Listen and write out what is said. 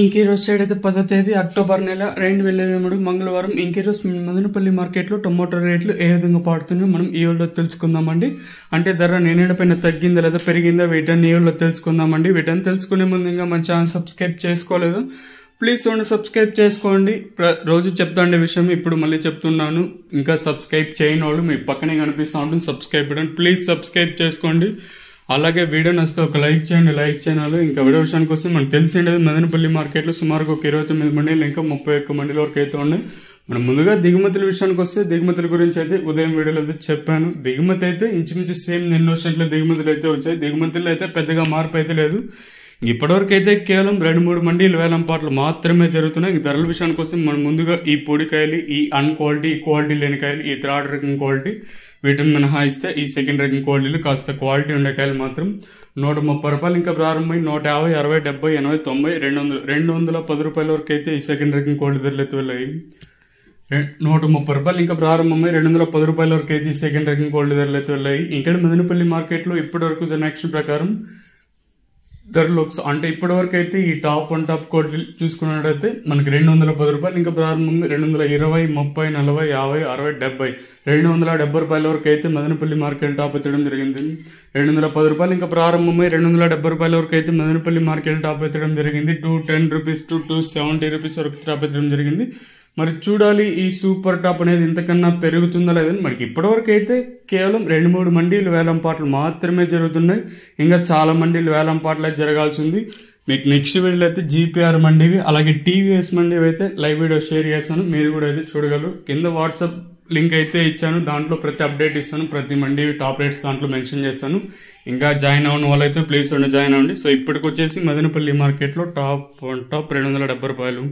ఇంకీరోస్ side అయితే పదో తేదీ అక్టోబర్ నెల రెండు వేల ఇరవై మూడు మంగళవారం ఇంకీరోస్ మదనపల్లి మార్కెట్లో టొమాటో రేట్లు ఏ విధంగా పాడుతున్నాయో మనం ఈ ఏళ్ళలో తెలుసుకుందామండి అంటే ధర నేనేళ్ళ పైన తగ్గిందా లేదా పెరిగిందా వీటన్ని ఏళ్ళలో తెలుసుకుందామండి వీటన్ని తెలుసుకునే ముందు ఇంకా మన ఛానల్ సబ్స్క్రైబ్ చేసుకోలేదు ప్లీజ్ చూడండి సబ్స్క్రైబ్ చేసుకోండి రోజు చెప్తాండే విషయం ఇప్పుడు మళ్ళీ చెప్తున్నాను ఇంకా సబ్స్క్రైబ్ చేయని వాళ్ళు మీ పక్కనే కనిపిస్తూ ఉంటుంది సబ్స్క్రైబ్ బటన్ ప్లీజ్ సబ్స్క్రైబ్ చేసుకోండి అలాగే వీడియో నచ్చితే ఒక లైక్ చేయండి లైక్ చేయాలి ఇంకా వీడియో విషయానికి వస్తే మనకు తెలిసిండేది మదనపల్లి మార్కెట్లో సుమారుగా ఒక ఇరవై తొమ్మిది మండీలు ఇంకా ముప్పై ఒక్క మండీల వరకు అయితే ఉన్నాయి మనం ముందుగా దిగుమతుల విషయానికి వస్తే దిగుమతుల గురించి అయితే ఉదయం వీడియోలో అయితే చెప్పాను దిగుమతి అయితే ఇంచుమించు సేమ్ నిన్న వచ్చినట్లు దిగుమతులు అయితే వచ్చాయి దిగుమతుల్లో అయితే పెద్దగా మార్పు అయితే లేదు ఇప్పటివరకైతే కేవలం రెండు మూడు మండీలు పాటలు మాత్రమే జరుగుతున్నాయి ఈ ధరల విషయానికి కోసం మనం ముందుగా ఈ పొడికాయలు ఈ అన్క్వాలిటీ ఈ క్వాలిటీ లేని కాయలు ఈ థర్డ్ రకం క్వాలిటీ వీటిని మినహాయిస్తే ఈ సెకండ్ రకం క్వాలిటీలు కాస్త క్వాలిటీ ఉండే కాయలు మాత్రం నూట ముప్పై రూపాయలు ఇంకా ప్రారంభమై నూట యాభై అరవై డెబ్బై ఎనభై తొంభై రెండు వందల రెండు వందల పది రూపాయల వరకు అయితే ఈ సెకండ్ రకం క్వాలిటీ ధరలు ఎత్తు వెళ్ళాయి నూట ముప్పై రూపాయలు ఇంకా ప్రారంభమై రెండు వందల పది రూపాయల వరకు అయితే సెకండ్ రకం గోల్డ్ ధరలు అయితే వెళ్ళాయి ఇంకా మదనపల్లి మార్కెట్లో ఇప్పటివరకు జనాక్షన్ ప్రకారం దర్ లుక్స్ అంటే ఇప్పటి వరకు అయితే ఈ టాప్ వన్ టాప్ కోట్ చూసుకున్నట్టయితే మనకి రెండు వందల పది రూపాయలు ఇంకా ప్రారంభం రెండు వందల ఇరవై ముప్పై నలభై యాభై అరవై డెబ్బై రెండు వందల డెబ్బై రూపాయల వరకు అయితే మదనపల్లి మార్కెట్ టాప్ ఎత్తడం జరిగింది రెండు వందల పది రూపాయలు ఇంకా ప్రారంభమై రెండు వందల డెబ్బై రూపాయల వరకు అయితే మదనపల్లి మార్కెట్ టాప్ ఎత్తడం జరిగింది two ten rupees to two seventy rupees వరకు టాప్ ఎత్తడం జరిగింది మరి చూడాలి ఈ సూపర్ టాప్ అనేది ఇంతకన్నా పెరుగుతుందా లేదని మనకి ఇప్పటివరకు అయితే కేవలం రెండు మూడు మండీలు వేలం పాటలు మాత్రమే జరుగుతున్నాయి ఇంకా చాలా మండీలు వేలం పాటలు జరగాల్సింది మీకు నెక్స్ట్ వీడియో అయితే జీపీఆర్ మండివి అలాగే టీవీఎస్ మండివి అయితే లైవ్ వీడియో షేర్ చేస్తాను మీరు కూడా అయితే చూడగలరు కింద వాట్సాప్ లింక్ అయితే ఇచ్చాను దాంట్లో ప్రతి అప్డేట్ ఇస్తాను ప్రతి మండి టాప్ రేట్స్ దాంట్లో మెన్షన్ చేస్తాను ఇంకా జాయిన్ అవ్వని వాళ్ళైతే ప్లీజ్ ఉండి జాయిన్ అవ్వండి సో ఇప్పటికొచ్చేసి మదనపల్లి మార్కెట్లో టాప్ టాప్ రెండు వందల డెబ్బై రూపాయలు